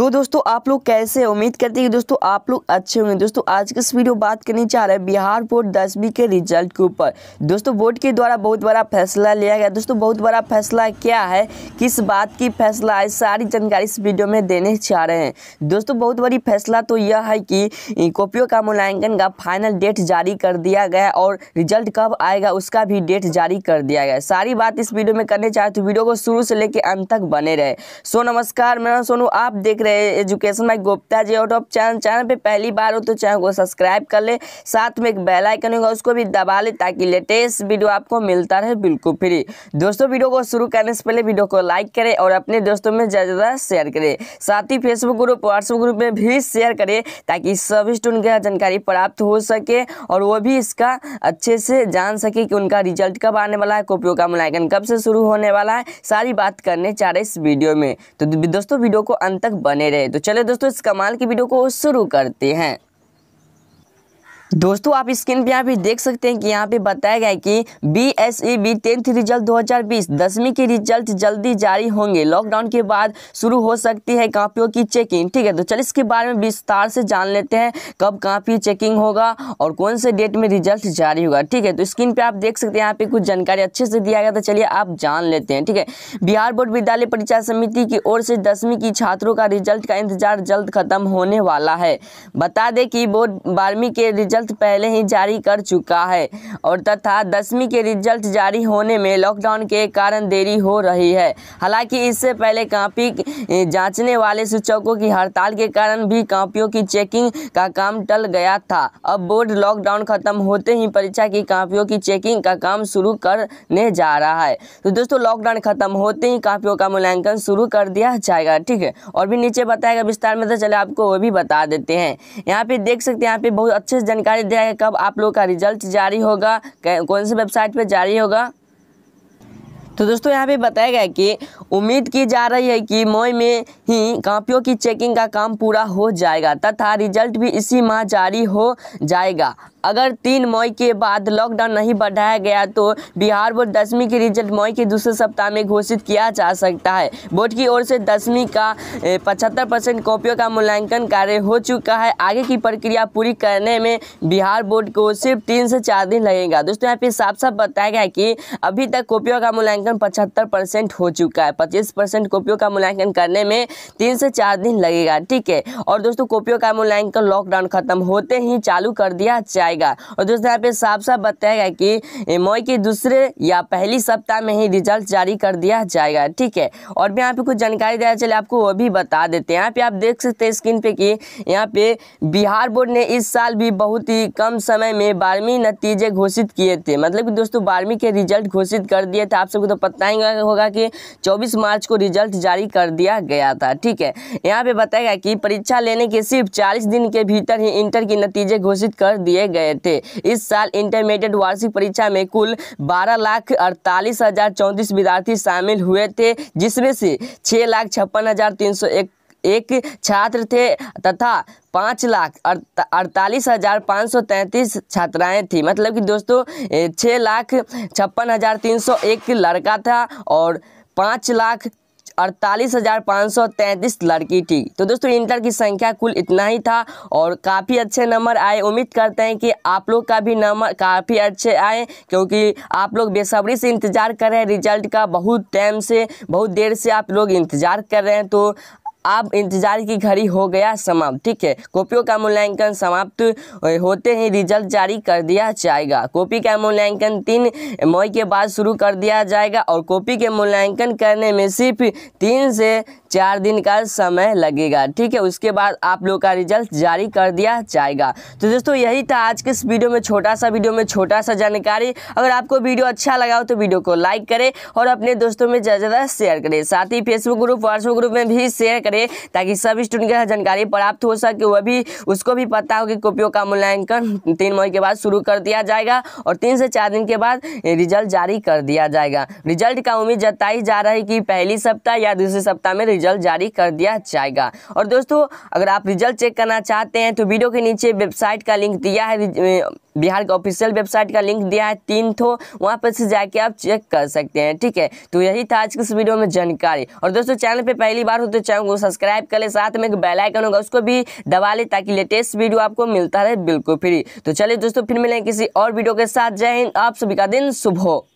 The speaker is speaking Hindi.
तो दोस्तों आप लोग कैसे उम्मीद करते हैं दोस्तों आप लोग अच्छे होंगे दोस्तों आज के इस वीडियो बात करनी चाह रहे हैं बिहार बोर्ड दसवीं के रिजल्ट के ऊपर दोस्तों बोर्ड के द्वारा बहुत बड़ा फैसला लिया गया दोस्तों बहुत बड़ा फैसला क्या है किस बात की फैसला है सारी जानकारी इस वीडियो में देने चाह रहे हैं दोस्तों बहुत बड़ी फैसला तो यह है कि कॉपियों का मूल्यांकन का फाइनल डेट जारी कर दिया गया और रिजल्ट कब आएगा उसका भी डेट जारी कर दिया गया सारी बात इस वीडियो में करने रहे तो वीडियो को शुरू से लेकर अंत तक बने रहे सो नमस्कार मेरा सोनू आप देख रहे रहे एजुकेशन भाई Gupta ji of channel channel पे पहली बार हो तो चैनल को सब्सक्राइब कर ले साथ में एक बेल आइकन होगा उसको भी दबा ले ताकि लेटेस्ट वीडियो आपको मिलता रहे बिल्कुल फ्री दोस्तों वीडियो को शुरू करने से पहले वीडियो को लाइक करें और अपने दोस्तों में ज़्यादा ज़्यादा शेयर करें साथ ही फेसबुक ग्रुप व्हाट्सएप ग्रुप में भी शेयर करें ताकि सभी स्टूडेंट का जानकारी प्राप्त हो सके और वो भी इसका अच्छे से जान सके कि उनका रिजल्ट कब आने वाला है कॉपियों का मूल्यांकन कब से शुरू होने वाला है सारी बात करने चाह रहे इस वीडियो में तो दोस्तों वीडियो को अंत तक बने बने रहे तो चले दोस्तों इस कमाल की वीडियो को शुरू करते हैं दोस्तों आप स्क्रीन पे यहाँ पे देख सकते हैं कि यहाँ पे बताया गया है कि B S E B tenth result 2020 दसवीं के रिजल्ट जल्दी जारी होंगे लॉकडाउन के बाद शुरू हो सकती है कापियों की चेकिंग ठीक है तो चलिए इसके बारे में विस्तार से जान लेते हैं कब कापी चेकिंग होगा और कौन से डेट में रिजल्ट जारी होगा ठीक है तो स्क्रीन पर आप देख सकते हैं यहाँ पे कुछ जानकारी अच्छे से दिया गया तो चलिए आप जान लेते हैं ठीक है बिहार बोर्ड विद्यालय परीक्षा समिति की ओर से दसवीं की छात्रों का रिजल्ट का इंतजार जल्द खत्म होने वाला है बता दें कि बोर्ड बारहवीं के रिजल्ट रिजल्ट पहले ही जारी कर चुका है और तथा दसवीं के रिजल्ट जारी होने में लॉकडाउन के कारण देरी हो रही है हालांकि इससे पहले कापी जांचने वाले शिक्षकों की हड़ताल के कारण भी कापियों की चेकिंग का काम टल गया था अब बोर्ड लॉकडाउन खत्म होते ही परीक्षा की कापियों की चेकिंग का काम शुरू करने जा रहा है तो दोस्तों लॉकडाउन खत्म होते ही कापियों का मूल्यांकन शुरू कर दिया जाएगा ठीक है और भी नीचे बताएगा विस्तार में तो चले आपको वो भी बता देते हैं यहाँ पे देख सकते हैं यहाँ पे बहुत अच्छे से जानकारी जानकारी दिया है कब आप लोगों का रिजल्ट जारी होगा कौन से वेबसाइट पर जारी होगा तो दोस्तों यहाँ पे बताया गया कि उम्मीद की जा रही है कि मई में ही कापियों की चेकिंग का काम पूरा हो जाएगा तथा रिजल्ट भी इसी माह जारी हो जाएगा अगर तीन मई के बाद लॉकडाउन नहीं बढ़ाया गया तो बिहार बोर्ड दसवीं के रिजल्ट मई के दूसरे सप्ताह में घोषित किया जा सकता है बोर्ड की ओर से दसवीं का पचहत्तर परसेंट कॉपियों का मूल्यांकन कार्य हो चुका है आगे की प्रक्रिया पूरी करने में बिहार बोर्ड को सिर्फ तीन से चार दिन लगेगा दोस्तों यहाँ पे साफ साफ बताया गया कि अभी तक कॉपियों का मूल्यांकन पचहत्तर हो चुका है पच्चीस कॉपियों का मूल्यांकन करने में तीन से चार दिन लगेगा ठीक है और दोस्तों कॉपियों का मूल्यांकन लॉकडाउन खत्म होते ही चालू कर दिया जाए आएगा और दोस्तों यहाँ पे साफ साफ बताया गया कि मई के दूसरे या पहली सप्ताह में ही रिजल्ट जारी कर दिया जाएगा ठीक है और भी यहाँ पे कुछ जानकारी दिया चले आपको वो भी बता देते हैं यहाँ पे आप देख सकते हैं स्क्रीन पे कि यहाँ पे बिहार बोर्ड ने इस साल भी बहुत ही कम समय में बारहवीं नतीजे घोषित किए थे मतलब कि दोस्तों बारहवीं के रिजल्ट घोषित कर दिए थे आप सबको तो पता ही होगा कि चौबीस मार्च को रिजल्ट जारी कर दिया गया था ठीक है यहाँ पे बताया गया कि परीक्षा लेने के सिर्फ चालीस दिन के भीतर ही इंटर के नतीजे घोषित कर दिए गए गए थे इस साल इंटरमीडिएट वार्षिक परीक्षा में कुल बारह लाख अड़तालीस हजार चौंतीस विद्यार्थी शामिल हुए थे जिसमें से छः लाख छप्पन हजार तीन सौ एक एक छात्र थे तथा पाँच लाख अड़तालीस हज़ार पाँच सौ तैंतीस छात्राएँ थी मतलब कि दोस्तों छः लाख छप्पन हज़ार तीन सौ एक लड़का था और पाँच लाख अड़तालीस हज़ार पाँच सौ तैंतीस लड़की थी तो दोस्तों इंटर की संख्या कुल इतना ही था और काफ़ी अच्छे नंबर आए उम्मीद करते हैं कि आप लोग का भी नंबर काफ़ी अच्छे आए क्योंकि आप लोग बेसब्री से इंतज़ार कर रहे हैं रिजल्ट का बहुत टाइम से बहुत देर से आप लोग इंतज़ार कर रहे हैं तो अब इंतजार की घड़ी हो गया समाप्त ठीक है कॉपियों का मूल्यांकन समाप्त होते ही रिजल्ट जारी कर दिया जाएगा कॉपी का मूल्यांकन तीन मई के बाद शुरू कर दिया जाएगा और कॉपी के मूल्यांकन करने में सिर्फ तीन से चार दिन का समय लगेगा ठीक है उसके बाद आप लोग का रिजल्ट जारी कर दिया जाएगा तो दोस्तों यही था आज के इस वीडियो में छोटा सा वीडियो में छोटा सा जानकारी अगर आपको वीडियो अच्छा लगा हो तो वीडियो को लाइक करें और अपने दोस्तों में ज़्यादा ज़्यादा शेयर करें साथ ही फेसबुक ग्रुप व्हाट्सएप ग्रुप में भी शेयर करें ताकि सब स्टूडेंट का जानकारी प्राप्त हो सके वह भी उसको भी पता हो कि कॉपियों का मूल्यांकन तीन मई के बाद शुरू कर दिया जाएगा और तीन से चार दिन के बाद रिजल्ट जारी कर दिया जाएगा रिजल्ट का उम्मीद जताई जा रही है कि पहली सप्ताह या दूसरे सप्ताह में रिजल्ट जारी कर दिया जाएगा और दोस्तों अगर आप रिजल्ट चेक करना चाहते हैं तो वीडियो के नीचे वेबसाइट का लिंक दिया है बिहार का ऑफिशियल वेबसाइट का लिंक दिया है तीन थो वहाँ पर से जाके आप चेक कर सकते हैं ठीक है तो यही था आज की इस वीडियो में जानकारी और दोस्तों चैनल पे पहली बार हो तो चैनल को सब्सक्राइब कर ले साथ में एक बेल आइकन होगा उसको भी दबा ले ताकि लेटेस्ट वीडियो आपको मिलता रहे बिल्कुल फ्री तो चलिए दोस्तों फिर मिलेंगे किसी और वीडियो के साथ जय हिंद आप सभी का दिन शुभ हो